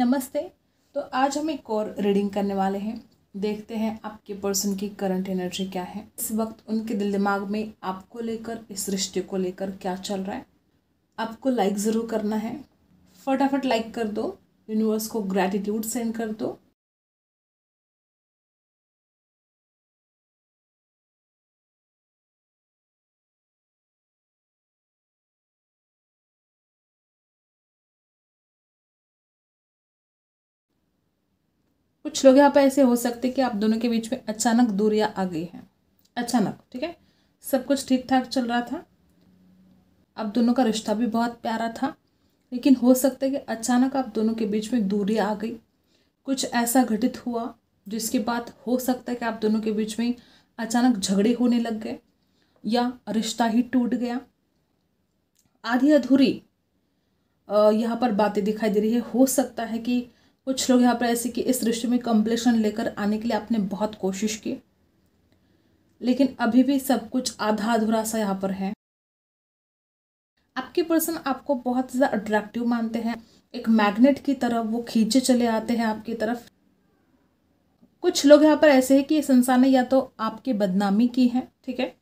नमस्ते तो आज हम एक और रीडिंग करने वाले हैं देखते हैं आपके पर्सन की करंट एनर्जी क्या है इस वक्त उनके दिल दिमाग में आपको लेकर इस रिश्ते को लेकर क्या चल रहा है आपको लाइक ज़रूर करना है फटाफट लाइक कर दो यूनिवर्स को ग्रैटिट्यूड सेंड कर दो कुछ लोग यहाँ पर ऐसे हो सकते कि आप दोनों के बीच में अचानक दूरियाँ आ गई हैं अचानक ठीक है सब कुछ ठीक ठाक चल रहा था आप दोनों का रिश्ता भी बहुत प्यारा था लेकिन हो सकता है कि अचानक आप दोनों के बीच में दूरी आ गई कुछ ऐसा घटित हुआ जिसके बाद हो सकता है कि आप दोनों के बीच में अचानक झगड़े होने लग गए या रिश्ता ही टूट गया आधी अधूरी यहाँ पर बातें दिखाई दे रही है हो सकता है कि कुछ लोग यहाँ पर ऐसे कि इस रिश्ते में कम्प्लेशन लेकर आने के लिए आपने बहुत कोशिश की लेकिन अभी भी सब कुछ आधा अधूरा सा यहाँ पर है आपके पर्सन आपको बहुत ज़्यादा अट्रैक्टिव मानते हैं एक मैग्नेट की तरफ वो खींचे चले आते हैं आपकी तरफ कुछ लोग यहाँ पर ऐसे हैं कि इस इंसान ने या तो आपकी बदनामी की है ठीक है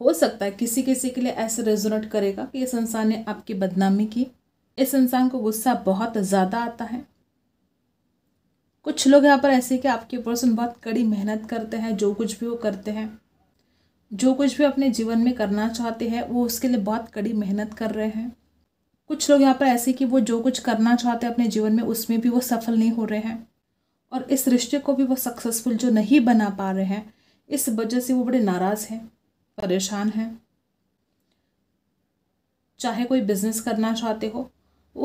हो सकता है किसी किसी के लिए ऐसे रेजोनेट करेगा कि इस इंसान ने आपकी बदनामी की इस इंसान को गुस्सा बहुत ज़्यादा आता है कुछ लोग यहाँ पर ऐसे कि आपके पर्सन बहुत कड़ी मेहनत करते हैं जो कुछ भी वो करते हैं जो कुछ भी अपने जीवन में करना चाहते हैं वो उसके लिए बहुत कड़ी मेहनत कर रहे हैं कुछ लोग यहाँ पर ऐसे कि वो जो कुछ करना चाहते हैं अपने जीवन में उसमें भी वो सफल नहीं हो रहे हैं और इस रिश्ते को भी वो सक्सेसफुल जो नहीं बना पा रहे हैं इस वजह से वो बड़े नाराज़ हैं परेशान हैं चाहे कोई बिजनेस करना चाहते हो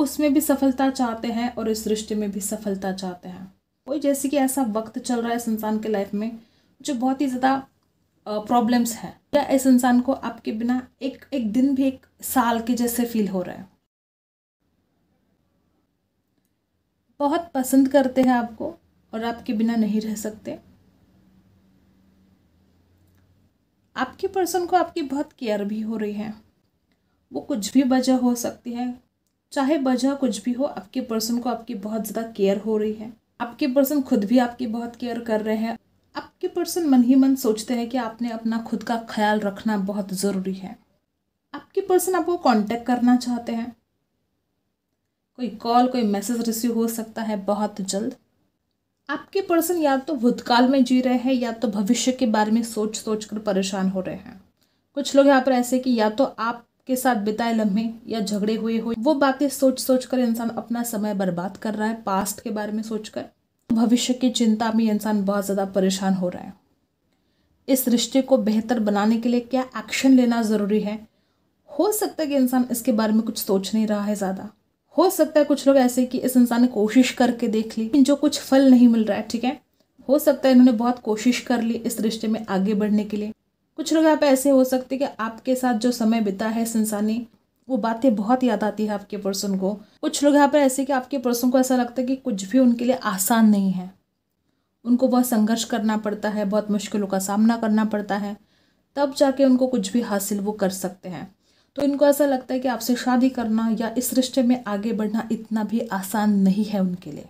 उसमें भी सफलता चाहते हैं और इस रिश्ते में भी सफलता चाहते हैं कोई जैसे कि ऐसा वक्त चल रहा है इस इंसान के लाइफ में जो बहुत ही ज़्यादा प्रॉब्लम्स है या इस इंसान को आपके बिना एक एक दिन भी एक साल के जैसे फील हो रहा है बहुत पसंद करते हैं आपको और आपके बिना नहीं रह सकते आपके पर्सन को आपकी बहुत केयर भी हो रही है वो कुछ भी वजह हो सकती है चाहे वजह कुछ भी हो आपके पर्सन को आपकी बहुत ज़्यादा केयर हो रही है आपके पर्सन खुद भी आपकी बहुत केयर कर रहे हैं आपके पर्सन मन ही मन सोचते हैं कि आपने अपना खुद का ख्याल रखना बहुत ज़रूरी है आपके पर्सन आपको कांटेक्ट करना चाहते हैं कोई कॉल कोई मैसेज रिसीव हो सकता है बहुत जल्द आपके पर्सन या तो भूतकाल में जी रहे हैं या तो भविष्य के बारे में सोच सोच कर परेशान हो रहे हैं कुछ लोग यहाँ पर ऐसे कि या तो आप के साथ बिताए लम्हे या झगड़े हुए हो वो बातें सोच सोच कर इंसान अपना समय बर्बाद कर रहा है पास्ट के बारे में सोचकर भविष्य की चिंता में इंसान बहुत ज़्यादा परेशान हो रहा है इस रिश्ते को बेहतर बनाने के लिए क्या एक्शन लेना ज़रूरी है हो सकता है कि इंसान इसके बारे में कुछ सोच नहीं रहा है ज़्यादा हो सकता है कुछ लोग ऐसे कि इस इंसान ने कोशिश करके देख ली जो कुछ फल नहीं मिल रहा है ठीक है हो सकता है इन्होंने बहुत कोशिश कर ली इस रिश्ते में आगे बढ़ने के लिए कुछ लोग आप ऐसे हो सकते कि आपके साथ जो समय बिता है इंसानी वो बातें बहुत याद आती है आपके पर्सन को कुछ लोग यहाँ पर ऐसे कि आपके पर्सन को ऐसा लगता है कि कुछ भी उनके लिए आसान नहीं है उनको बहुत संघर्ष करना पड़ता है बहुत मुश्किलों का सामना करना पड़ता है तब जाके उनको कुछ भी हासिल वो कर सकते हैं तो इनको ऐसा लगता है कि आपसे शादी करना या इस रिश्ते में आगे बढ़ना इतना भी आसान नहीं है उनके लिए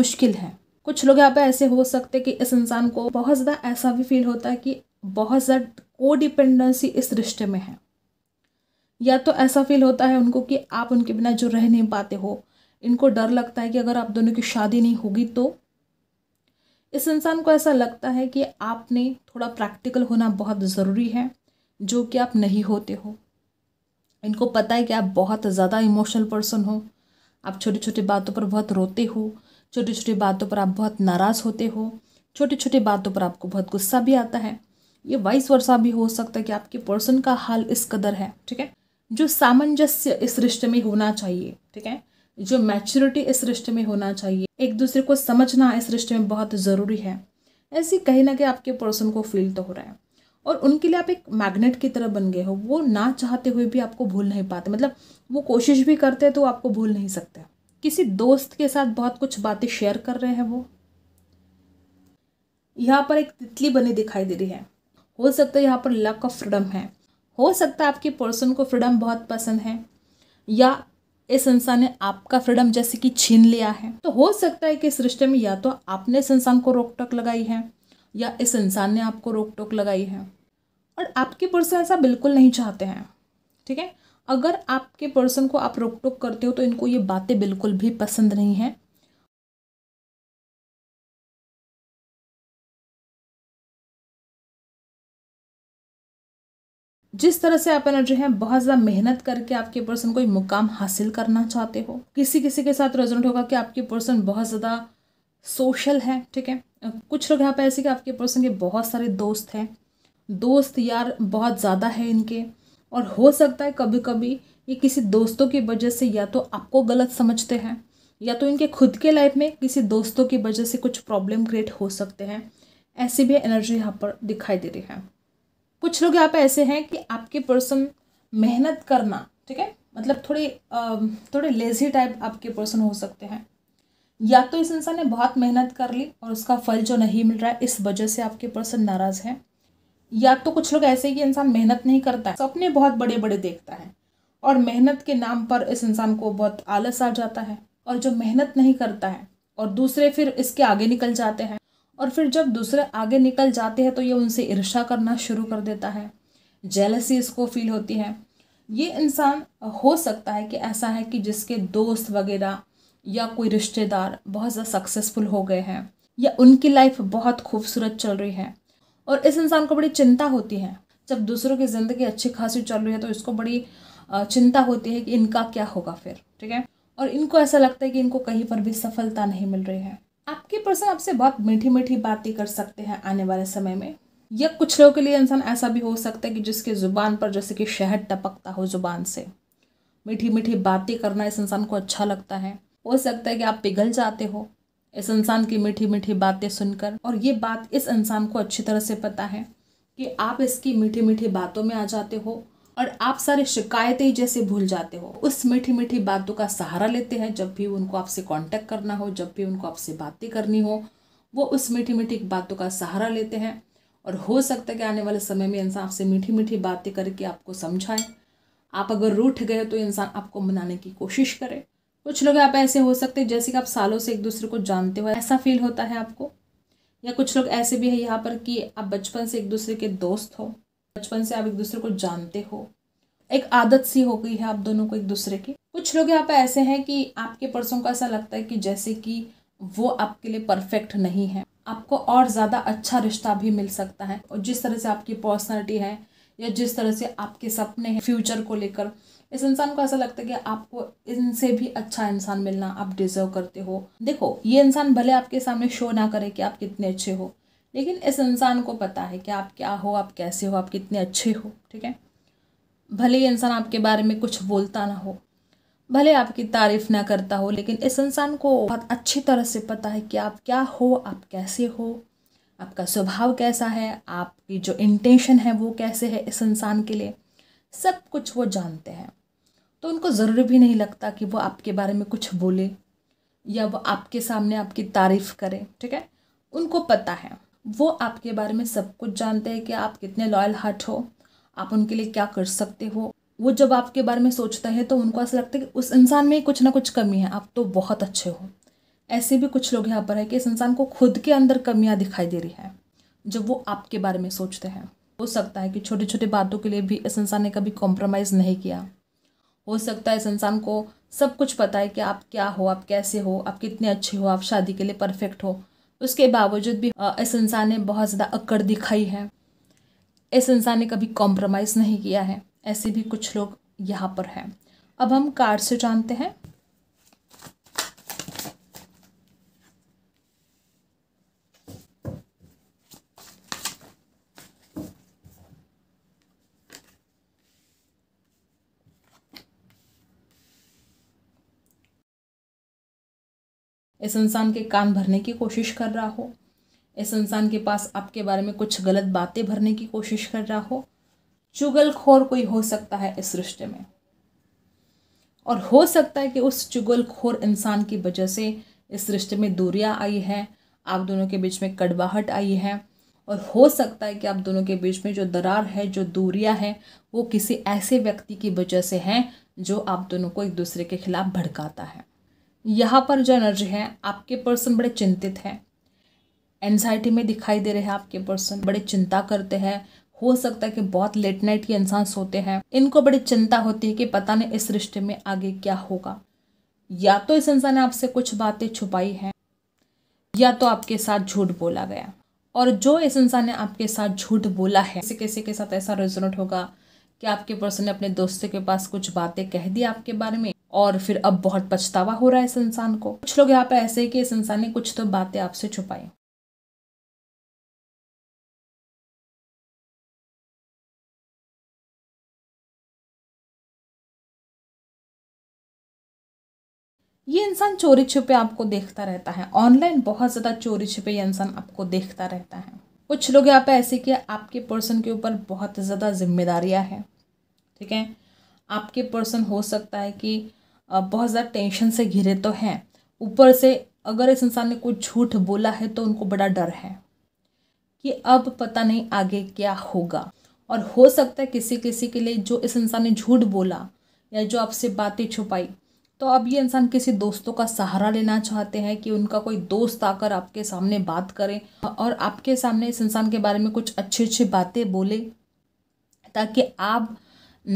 मुश्किल है कुछ लोग यहाँ पर ऐसे हो सकते कि इस इंसान को बहुत ज़्यादा ऐसा भी फील होता है कि बहुत ज़्यादा को डिपेंडेंसी इस रिश्ते में है या तो ऐसा फील होता है उनको कि आप उनके बिना जो रह नहीं पाते हो इनको डर लगता है कि अगर आप दोनों की शादी नहीं होगी तो इस इंसान को ऐसा लगता है कि आपने थोड़ा प्रैक्टिकल होना बहुत ज़रूरी है जो कि आप नहीं होते हो इनको पता है कि आप बहुत ज़्यादा इमोशनल पर्सन हो आप छोटी छोटी बातों पर बहुत रोते हो छोटी छोटी बातों पर आप बहुत नाराज़ होते हो छोटी छोटी बातों पर आपको बहुत गुस्सा भी आता है ये वाइस वर्षा भी हो सकता है कि आपके पर्सन का हाल इस कदर है ठीक है जो सामंजस्य इस रिश्ते में होना चाहिए ठीक है जो मैच्योरिटी इस रिश्ते में होना चाहिए एक दूसरे को समझना इस रिश्ते में बहुत ज़रूरी है ऐसी कहीं ना कहीं आपके पर्सन को फील तो हो रहा है और उनके लिए आप एक मैग्नेट की तरह बन गए हो वो ना चाहते हुए भी आपको भूल नहीं पाते मतलब वो कोशिश भी करते हैं तो आपको भूल नहीं सकते किसी दोस्त के साथ बहुत कुछ बातें शेयर कर रहे हैं वो यहाँ पर एक तितली बनी दिखाई दे रही है हो सकता है यहाँ पर लक ऑफ फ्रीडम है हो सकता है आपकी पर्सन को फ्रीडम बहुत पसंद है या इस इंसान ने आपका फ्रीडम जैसे कि छीन लिया है तो हो सकता है कि इस रिश्ते में या तो आपने इस इंसान को रोक टोक लगाई है या इस इंसान ने आपको रोक टोक लगाई है और आपके पर्सन ऐसा बिल्कुल नहीं चाहते हैं ठीक है अगर आपके पर्सन को आप रोक टोक करते हो तो इनको ये बातें बिल्कुल भी पसंद नहीं हैं जिस तरह से आप एनर्जी है बहुत ज़्यादा मेहनत करके आपके पर्सन कोई मुकाम हासिल करना चाहते हो किसी किसी के साथ रेजोनेट होगा कि आपके पर्सन बहुत ज़्यादा सोशल है ठीक है कुछ लोग यहाँ पर ऐसे कि आपके पर्सन के बहुत सारे दोस्त हैं दोस्त यार बहुत ज़्यादा है इनके और हो सकता है कभी कभी ये किसी दोस्तों की वजह से या तो आपको गलत समझते हैं या तो इनके खुद के लाइफ में किसी दोस्तों की वजह से कुछ प्रॉब्लम क्रिएट हो सकते हैं ऐसी भी एनर्जी यहाँ पर दिखाई दे रही है कुछ लोग यहाँ पे ऐसे हैं कि आपके पर्सन मेहनत करना ठीक है मतलब थोड़े थोड़े लेजी टाइप आपके पर्सन हो सकते हैं या तो इस इंसान ने बहुत मेहनत कर ली और उसका फल जो नहीं मिल रहा है इस वजह से आपके पर्सन नाराज़ हैं या तो कुछ लोग ऐसे कि इंसान मेहनत नहीं करता है सपने बहुत बड़े बड़े देखता है और मेहनत के नाम पर इस इंसान को बहुत आलस आ जाता है और जो मेहनत नहीं करता है और दूसरे फिर इसके आगे निकल जाते हैं और फिर जब दूसरे आगे निकल जाते हैं तो ये उनसे ईर्षा करना शुरू कर देता है जेलसी इसको फील होती है ये इंसान हो सकता है कि ऐसा है कि जिसके दोस्त वगैरह या कोई रिश्तेदार बहुत ज़्यादा सक्सेसफुल हो गए हैं या उनकी लाइफ बहुत खूबसूरत चल रही है और इस इंसान को बड़ी चिंता होती है जब दूसरों की ज़िंदगी अच्छी खासी चल रही है तो इसको बड़ी चिंता होती है कि इनका क्या होगा फिर ठीक है और इनको ऐसा लगता है कि इनको कहीं पर भी सफलता नहीं मिल रही है आपके पर्सन आपसे बहुत मीठी मीठी बातें कर सकते हैं आने वाले समय में या कुछ लोगों के लिए इंसान ऐसा भी हो सकता है कि जिसके ज़ुबान पर जैसे कि शहद टपकता हो ज़ुबान से मीठी मीठी बातें करना इस इंसान को अच्छा लगता है हो सकता है कि आप पिघल जाते हो इस इंसान की मीठी मीठी बातें सुनकर और ये बात इस इंसान को अच्छी तरह से पता है कि आप इसकी मीठी मीठी बातों में आ जाते हो और आप सारे शिकायतें जैसे भूल जाते हो उस मीठी मीठी बातों का सहारा लेते हैं जब भी उनको आपसे कांटेक्ट करना हो जब भी उनको आपसे बातें करनी हो वो उस मीठी मीठी बातों का सहारा लेते हैं और हो सकता है कि आने वाले समय में इंसान आपसे मीठी मीठी बातें करके आपको समझाए आप अगर रूठ गए तो इंसान आपको मनाने की कोशिश करे कुछ लोग आप ऐसे हो सकते हैं जैसे कि आप सालों से एक दूसरे को जानते हो ऐसा फील होता है आपको या कुछ लोग ऐसे भी है यहाँ पर कि आप बचपन से एक दूसरे के दोस्त हो बचपन से आप एक दूसरे को जानते हो एक आदत सी हो गई है आप दोनों को एक दूसरे की कुछ लोग यहाँ पे ऐसे हैं कि आपके पर्सन को ऐसा लगता है कि जैसे कि वो आपके लिए परफेक्ट नहीं है आपको और ज़्यादा अच्छा रिश्ता भी मिल सकता है और जिस तरह से आपकी पर्सनैलिटी है या जिस तरह से आपके सपने हैं फ्यूचर को लेकर इस इंसान को ऐसा लगता है कि आपको इनसे भी अच्छा इंसान मिलना आप डिजर्व करते हो देखो ये इंसान भले आपके सामने शो ना करे कि आप कितने अच्छे हो लेकिन इस इंसान को पता है कि आप क्या हो आप कैसे हो आप कितने अच्छे हो ठीक है भले ही इंसान आपके बारे में कुछ बोलता ना हो भले आपकी तारीफ़ ना करता हो लेकिन इस इंसान को बहुत अच्छी तरह से पता है कि आप क्या हो आप कैसे हो आपका स्वभाव कैसा है आपकी जो इंटेंशन है वो कैसे है इस इंसान के लिए सब कुछ वो जानते हैं तो उनको ज़रूरी भी नहीं लगता कि वो आपके बारे में कुछ बोले या वो आपके सामने आपकी तारीफ़ करें ठीक है उनको पता है वो आपके बारे में सब कुछ जानते हैं कि आप कितने लॉयल हार्ट हो आप उनके लिए क्या कर सकते हो वो जब आपके बारे में सोचते हैं तो उनको ऐसा लगता है कि उस इंसान में कुछ ना कुछ कमी है आप तो बहुत अच्छे हो ऐसे भी कुछ लोग यहाँ पर है कि इस इंसान को खुद के अंदर कमियाँ दिखाई दे रही हैं जब वो आपके बारे में सोचते हैं हो सकता है कि छोटे छोटे बातों के लिए भी इस इंसान ने कभी कॉम्प्रोमाइज़ नहीं किया हो सकता है इस इंसान को सब कुछ पता है कि आप क्या हो आप कैसे हो आप कितने अच्छे हो आप शादी के लिए परफेक्ट हो उसके बावजूद भी इस इंसान ने बहुत ज़्यादा अक्कड़ दिखाई है इस इंसान ने कभी कॉम्प्रोमाइज़ नहीं किया है ऐसे भी कुछ लोग यहाँ पर हैं अब हम कार से जानते हैं इस इंसान के कान भरने की कोशिश कर रहा हो इस इंसान के पास आपके बारे में कुछ गलत बातें भरने की कोशिश कर रहा हो चुगलखोर कोई हो सकता है इस रिश्ते में और हो सकता है कि उस चुगलखोर इंसान की वजह से इस रिश्ते में दूरियाँ आई है आप दोनों के बीच में कड़वाहट आई है और हो सकता है कि आप दोनों के बीच में जो दरार है जो दूरियाँ हैं वो किसी ऐसे व्यक्ति की वजह से हैं जो आप दोनों को एक दूसरे के खिलाफ भड़काता है यहाँ पर जो एनर्जी है आपके पर्सन बड़े चिंतित हैं एनजाइटी में दिखाई दे रहे हैं आपके पर्सन बड़े चिंता करते हैं हो सकता है कि बहुत लेट नाइट के इंसान सोते हैं इनको बड़ी चिंता होती है कि पता नहीं इस रिश्ते में आगे क्या होगा या तो इस इंसान ने आपसे कुछ बातें छुपाई हैं या तो आपके साथ झूठ बोला गया और जो इस इंसान ने आपके साथ झूठ बोला है किसी किसी के साथ ऐसा रिजोनेट होगा कि आपके पर्सन ने अपने दोस्तों के पास कुछ बातें कह दी आपके बारे में और फिर अब बहुत पछतावा हो रहा है इस इंसान को कुछ लोग यहाँ पे ऐसे कि इस इंसान ने कुछ तो बातें आपसे छुपाई ये इंसान चोरी छुपे आपको देखता रहता है ऑनलाइन बहुत ज़्यादा चोरी छुपे ये इंसान आपको देखता रहता है कुछ लोग यहाँ पे ऐसे कि आपके पर्सन के ऊपर बहुत ज़्यादा जिम्मेदारियां हैं ठीक है आपके पर्सन हो सकता है कि बहुत ज़्यादा टेंशन से घिरे तो हैं ऊपर से अगर इस इंसान ने कुछ झूठ बोला है तो उनको बड़ा डर है कि अब पता नहीं आगे क्या होगा और हो सकता है किसी किसी के लिए जो इस इंसान ने झूठ बोला या जो आपसे बातें छुपाई तो अब ये इंसान किसी दोस्तों का सहारा लेना चाहते हैं कि उनका कोई दोस्त आकर आपके सामने बात करे और आपके सामने इस इंसान के बारे में कुछ अच्छी अच्छी बातें बोले ताकि आप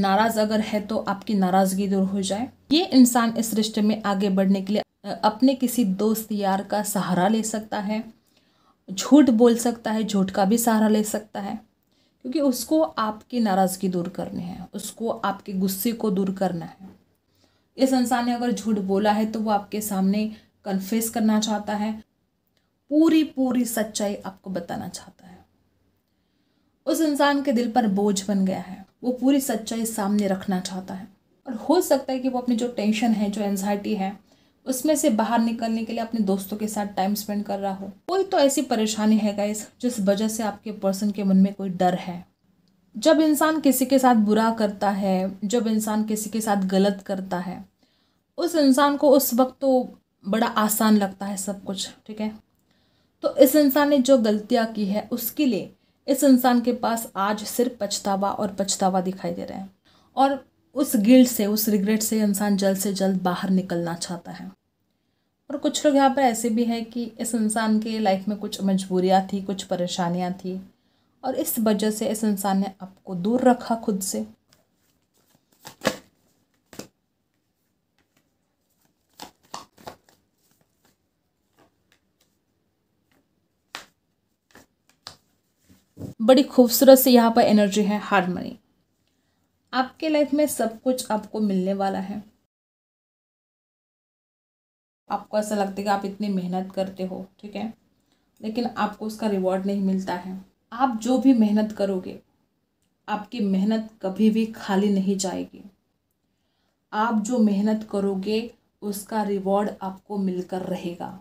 नाराज़ अगर है तो आपकी नाराज़गी दूर हो जाए ये इंसान इस रिश्ते में आगे बढ़ने के लिए अपने किसी दोस्त यार का सहारा ले सकता है झूठ बोल सकता है झूठ का भी सहारा ले सकता है क्योंकि उसको आपकी नाराज़गी दूर करनी है उसको आपके गुस्से को दूर करना है इस इंसान ने अगर झूठ बोला है तो वो आपके सामने कन्फेस करना चाहता है पूरी पूरी सच्चाई आपको बताना चाहता है उस इंसान के दिल पर बोझ बन गया है वो पूरी सच्चाई सामने रखना चाहता है और हो सकता है कि वो अपनी जो टेंशन है जो एनजाइटी है उसमें से बाहर निकलने के लिए अपने दोस्तों के साथ टाइम स्पेंड कर रहा हो कोई तो ऐसी परेशानी है गाइस जिस वजह से आपके पर्सन के मन में कोई डर है जब इंसान किसी के साथ बुरा करता है जब इंसान किसी के साथ गलत करता है उस इंसान को उस वक्त तो बड़ा आसान लगता है सब कुछ ठीक है तो इस इंसान ने जो गलतियाँ की है उसके लिए इस इंसान के पास आज सिर्फ पछतावा और पछतावा दिखाई दे रहा है और उस गिल्ट से उस रिग्रेट से इंसान जल्द से जल्द बाहर निकलना चाहता है और कुछ लोग यहाँ पर ऐसे भी हैं कि इस इंसान के लाइफ में कुछ मजबूरियाँ थी कुछ परेशानियाँ थी और इस वजह से इस इंसान ने आपको दूर रखा खुद से बड़ी खूबसूरत से यहाँ पर एनर्जी है हारमोनी आपके लाइफ में सब कुछ आपको मिलने वाला है आपको ऐसा लगता है कि आप इतनी मेहनत करते हो ठीक है लेकिन आपको उसका रिवॉर्ड नहीं मिलता है आप जो भी मेहनत करोगे आपकी मेहनत कभी भी खाली नहीं जाएगी आप जो मेहनत करोगे उसका रिवॉर्ड आपको मिलकर रहेगा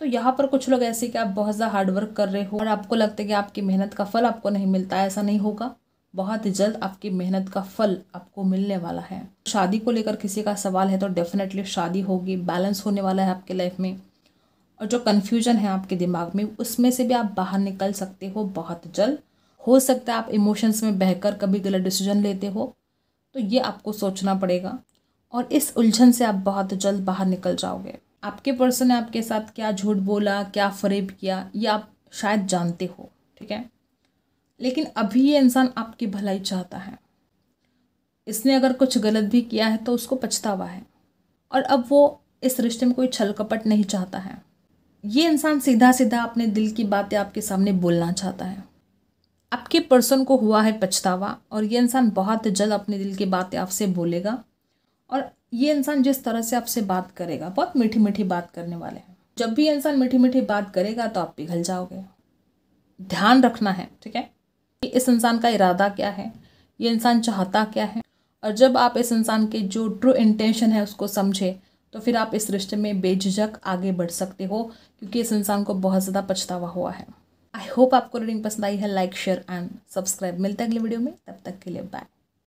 तो यहाँ पर कुछ लोग ऐसे कि आप बहुत ज़्यादा हार्डवर्क कर रहे हो और आपको लगता है कि आपकी मेहनत का फल आपको नहीं मिलता ऐसा नहीं होगा बहुत जल्द आपकी मेहनत का फल आपको मिलने वाला है शादी को लेकर किसी का सवाल है तो डेफिनेटली शादी होगी बैलेंस होने वाला है आपके लाइफ में और जो कन्फ्यूजन है आपके दिमाग में उसमें से भी आप बाहर निकल सकते हो बहुत जल्द हो सकता है आप इमोशंस में बहकर कभी गलत डिसीजन लेते हो तो ये आपको सोचना पड़ेगा और इस उलझन से आप बहुत जल्द बाहर निकल जाओगे आपके पर्सन ने आपके साथ क्या झूठ बोला क्या फरेब किया ये आप शायद जानते हो ठीक है लेकिन अभी ये इंसान आपकी भलाई चाहता है इसने अगर कुछ गलत भी किया है तो उसको पछतावा है और अब वो इस रिश्ते में कोई छल कपट नहीं चाहता है ये इंसान सीधा सीधा अपने दिल की बातें आपके सामने बोलना चाहता है आपके पर्सन को हुआ है पछतावा और ये इंसान बहुत जल्द अपने दिल की बातें आपसे बोलेगा और ये इंसान जिस तरह से आपसे बात करेगा बहुत मीठी मीठी बात करने वाले हैं जब भी इंसान मीठी मीठी बात करेगा तो आप पिघल जाओगे ध्यान रखना है ठीक है कि इस इंसान का इरादा क्या है ये इंसान चाहता क्या है और जब आप इस इंसान के जो ट्रू इंटेंशन है उसको समझे तो फिर आप इस रिश्ते में बेझिझक आगे बढ़ सकते हो क्योंकि इस इंसान को बहुत ज़्यादा पछतावा हुआ है आई होप आपको रीडिंग पसंद आई है लाइक शेयर एंड सब्सक्राइब मिलते हैं अगले वीडियो में तब तक के लिए बाय